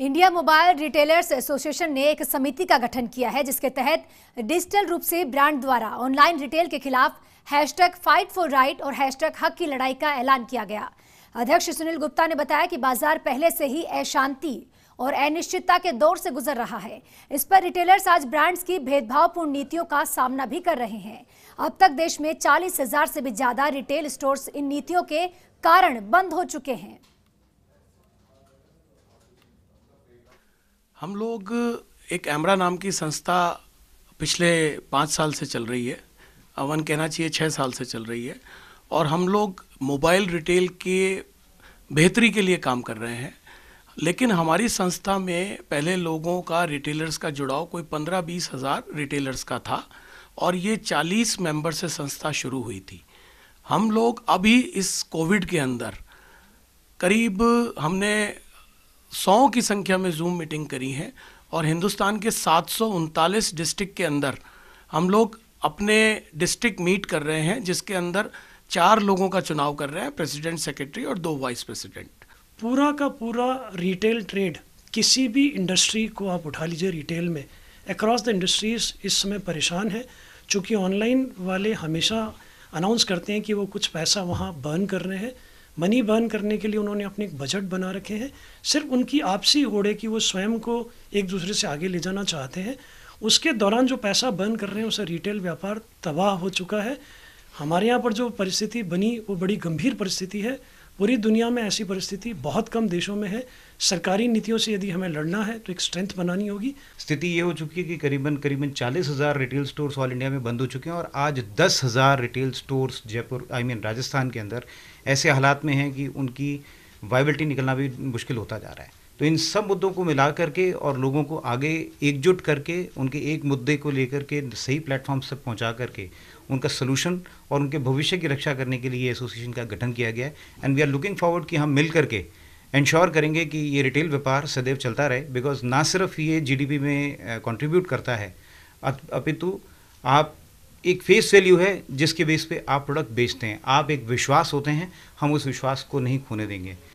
India mobile retailers association ने एक समिति का गठन किया है जिसके तहत डिजिटल रूप से ब्रांड द्वारा ऑनलाइन रिटेल के खिलाफ हैशटैग फाइट फॉर राइट और हैशटैग हक की लड़ाई का ऐलान किया गया अध्यक्ष सुनील गुप्ता ने बताया कि बाजार पहले से ही अशांति और अनिश्चितता के दौर से गुजर रहा है इस पर रिटेलर्स आज ब्रांड्स की भेदभावपूर्ण नीतियों का सामना भी कर रहे हैं अब तक देश में चालीस हजार से भी ज्यादा रिटेल स्टोर्स इन नीतियों के कारण बंद हो चुके हैं हम लोग एक एमरा नाम की संस्था पिछले पाँच साल से चल रही है अवन कहना चाहिए छः साल से चल रही है और हम लोग मोबाइल रिटेल के बेहतरी के लिए काम कर रहे हैं लेकिन हमारी संस्था में पहले लोगों का रिटेलर्स का जुड़ाव कोई पंद्रह बीस हज़ार रिटेलर्स का था और ये चालीस मेंबर से संस्था शुरू हुई थी हम लोग अभी इस कोविड के अंदर करीब हमने सौ की संख्या में जूम मीटिंग करी है और हिंदुस्तान के सात सौ उनतालीस डिस्ट्रिक्ट के अंदर हम लोग अपने डिस्ट्रिक्ट मीट कर रहे हैं जिसके अंदर चार लोगों का चुनाव कर रहे हैं प्रेसिडेंट सेक्रेटरी और दो वाइस प्रेसिडेंट पूरा का पूरा रिटेल ट्रेड किसी भी इंडस्ट्री को आप उठा लीजिए रिटेल में अक्रॉस द इंडस्ट्रीज इस समय परेशान है चूँकि ऑनलाइन वाले हमेशा अनाउंस करते हैं कि वो कुछ पैसा वहाँ बर्न कर रहे हैं मनी बर्न करने के लिए उन्होंने अपने एक बजट बना रखे हैं सिर्फ उनकी आपसी होड़ कि वो स्वयं को एक दूसरे से आगे ले जाना चाहते हैं उसके दौरान जो पैसा बर्न कर रहे हैं उससे रिटेल व्यापार तबाह हो चुका है हमारे यहाँ पर जो परिस्थिति बनी वो बड़ी गंभीर परिस्थिति है पूरी दुनिया में ऐसी परिस्थिति बहुत कम देशों में है सरकारी नीतियों से यदि हमें लड़ना है तो एक स्ट्रेंथ बनानी होगी स्थिति ये हो चुकी है कि करीबन करीबन चालीस हज़ार रिटेल स्टोर्स ऑल इंडिया में बंद हो चुके हैं और आज दस हज़ार retail stores Jaipur I mean Rajasthan के अंदर ऐसे हालात में हैं कि उनकी वाइबिलिटी निकलना भी मुश्किल होता जा रहा है तो इन सब मुद्दों को मिला करके और लोगों को आगे एकजुट करके उनके एक मुद्दे को लेकर के सही प्लेटफॉर्म्स तक पहुंचा करके उनका सलूशन और उनके भविष्य की रक्षा करने के लिए एसोसिएशन का गठन किया गया है and we are looking forward कि हम मिल करके इंश्योर करेंगे कि ये रिटेल व्यापार सदैव चलता रहे बिकॉज ना सिर्फ ये जी में कॉन्ट्रीब्यूट करता है अपितु आप एक फेस वैल्यू है जिसके बेस पे आप प्रोडक्ट बेचते हैं आप एक विश्वास होते हैं हम उस विश्वास को नहीं खोने देंगे